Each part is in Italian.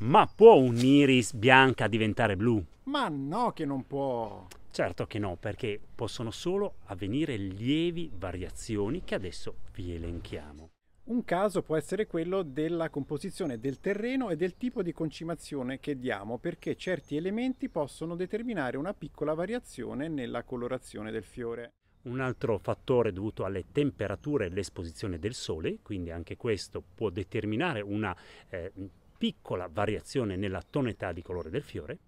Ma può un'iris bianca diventare blu? Ma no che non può. Certo che no, perché possono solo avvenire lievi variazioni che adesso vi elenchiamo. Un caso può essere quello della composizione del terreno e del tipo di concimazione che diamo, perché certi elementi possono determinare una piccola variazione nella colorazione del fiore. Un altro fattore dovuto alle temperature e l'esposizione del sole, quindi anche questo può determinare una eh, piccola variazione nella tonalità di colore del fiore.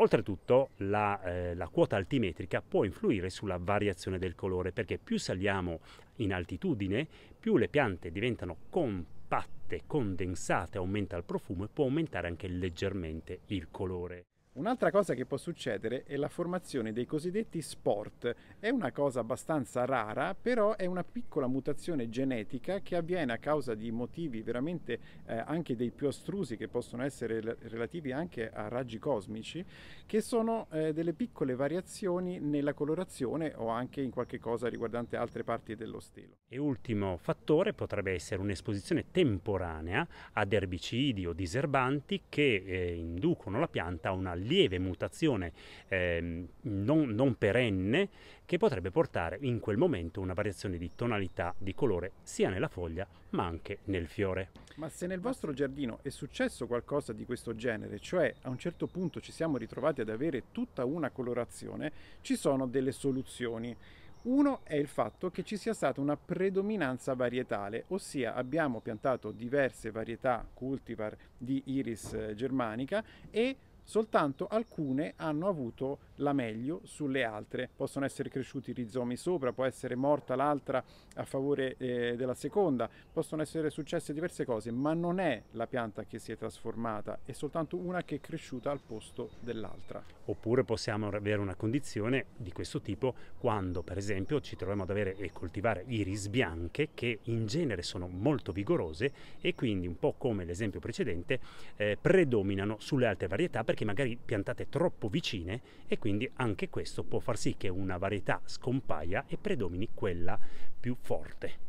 Oltretutto la, eh, la, quota altimetrica può influire sulla variazione del colore perché più saliamo in altitudine, più le piante diventano compatte, condensate, aumenta il profumo e può aumentare anche leggermente il colore. Un'altra cosa che può succedere è la formazione dei cosiddetti sport. È una cosa abbastanza rara, però è una piccola mutazione genetica che avviene a causa di motivi veramente eh, anche dei più astrusi che possono essere relativi anche a raggi cosmici, che sono eh, delle piccole variazioni nella colorazione o anche in qualche cosa riguardante altre parti dello stelo. E ultimo fattore potrebbe essere un'esposizione temporanea ad erbicidi o diserbanti che eh, inducono la pianta a una lieve mutazione eh, non, non perenne che potrebbe portare in quel momento una variazione di tonalità di colore sia nella foglia ma anche nel fiore. Ma se nel vostro giardino è successo qualcosa di questo genere, cioè a un certo punto ci siamo ritrovati ad avere tutta una colorazione, ci sono delle soluzioni. Uno è il fatto che ci sia stata una predominanza varietale, ossia abbiamo piantato diverse varietà cultivar di Iris eh, germanica e soltanto alcune hanno avuto la meglio sulle altre. Possono essere cresciuti i rizomi sopra, può essere morta l'altra a favore eh, della seconda, possono essere successe diverse cose, ma non è la pianta che si è trasformata, è soltanto una che è cresciuta al posto dell'altra. Oppure possiamo avere una condizione di questo tipo quando per esempio ci troviamo ad avere e coltivare iris bianche che in genere sono molto vigorose e quindi un po' come l'esempio precedente eh, predominano sulle altre varietà perché perché magari piantate troppo vicine e quindi anche questo può far sì che una varietà scompaia e predomini quella più forte.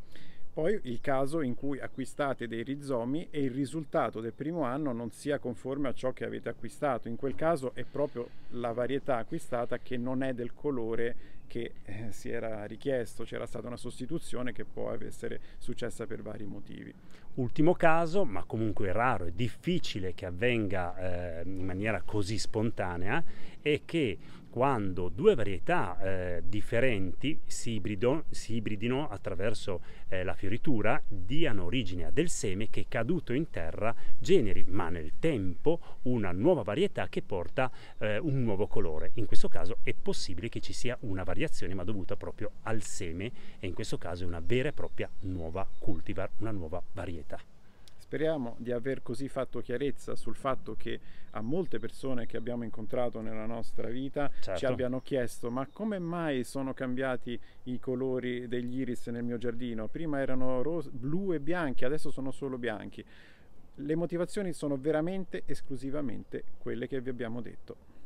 Poi il caso in cui acquistate dei rizomi e il risultato del primo anno non sia conforme a ciò che avete acquistato, in quel caso è proprio la varietà acquistata che non è del colore che eh, si era richiesto, c'era stata una sostituzione che può essere successa per vari motivi. Ultimo caso, ma comunque raro e difficile che avvenga eh, in maniera così spontanea, è che quando due varietà eh, differenti si, ibrido, si, ibridino attraverso eh, la fioritura diano origine a del seme che caduto in terra generi, ma nel tempo, una nuova varietà che porta eh, un nuovo colore. In questo caso è possibile che ci sia una varietà variazione ma dovuta proprio al seme e in questo caso è una vera e propria nuova cultivar, una nuova varietà. Speriamo di aver così fatto chiarezza sul fatto che a molte persone che abbiamo incontrato nella nostra vita certo. ci abbiano chiesto ma come mai sono cambiati i colori degli iris nel mio giardino? Prima erano ros- blu e bianchi, adesso sono solo bianchi. Le motivazioni sono veramente esclusivamente quelle che vi abbiamo detto.